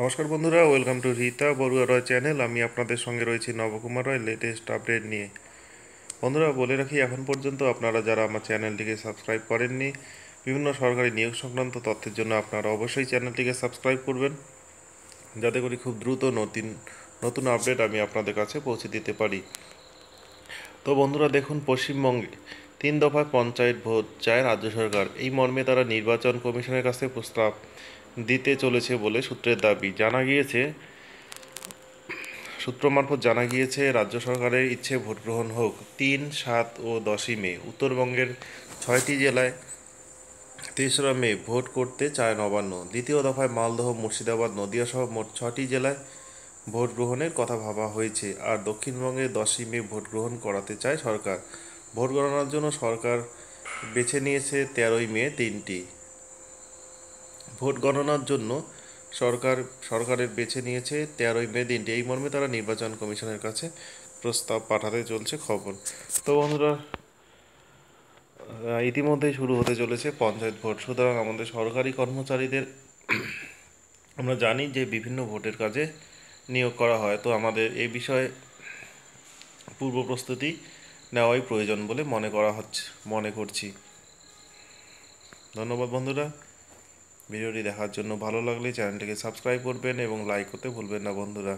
নমস্কার বন্ধুরা welcome to Rita Barua Roy channel আমি আপনাদের সঙ্গে রয়েছি নবকুমার রয় লেটেস্ট আপডেট নিয়ে বন্ধুরা বলে রাখি এখন পর্যন্ত আপনারা যারা আমার চ্যানেলটিকে সাবস্ক্রাইব করেননি বিভিন্ন সরকারি নিয়োগ সংক্রান্ত তথ্যের জন্য আপনারা অবশ্যই চ্যানেলটিকে সাবস্ক্রাইব করবেন যাতে করে খুব দ্রুত নতুন নতুন আপডেট আমি আপনাদের কাছে পৌঁছে দিতে পারি তো বন্ধুরা দেখুন পশ্চিমবঙ্গে তিন দফায় পঞ্চায়েত ভোট চায় রাজ্য সরকার এই মর্মে তারা নির্বাচন কমিশনের কাছে প্রস্তাব দিতে চলেছে বলে সূত্রের দাবি জানা গিয়েছে সূত্র মারফত জানা গিয়েছে রাজ্য সরকারের ইচ্ছে ভোট গ্রহণ হোক তিন সাত ও দশই মে উত্তরবঙ্গের ছয়টি জেলায় তেসরা মে ভোট করতে চায় নবান্ন দ্বিতীয় দফায় মালদহ মুর্শিদাবাদ নদিয়া সহ মোট ছটি জেলায় ভোট গ্রহণের কথা ভাবা হয়েছে আর দক্ষিণবঙ্গে দশই মে ভোট গ্রহণ করাতে চায় সরকার ভোট গণনার জন্য সরকার বেছে নিয়েছে তেরোই মে তিনটি ভোট গণনার জন্য সরকার সরকারের বেছে নিয়েছে তেরোই মে দিনটি এই মর্মে তারা নির্বাচন কমিশনের কাছে প্রস্তাব পাঠাতে চলছে খবর তো বন্ধুরা ইতিমধ্যেই শুরু হতে চলেছে পঞ্চায়েত ভোট সুতরাং আমাদের সরকারি কর্মচারীদের আমরা জানি যে বিভিন্ন ভোটের কাজে নিয়োগ করা হয় তো আমাদের এই বিষয়ে পূর্ব প্রস্তুতি নেওয়াই প্রয়োজন বলে মনে করা হচ্ছে মনে করছি ধন্যবাদ বন্ধুরা ভিডিওটি দেখার জন্য ভালো লাগলে চ্যানেলটিকে সাবস্ক্রাইব করবেন এবং লাইক করতে ভুলবেন না বন্ধুরা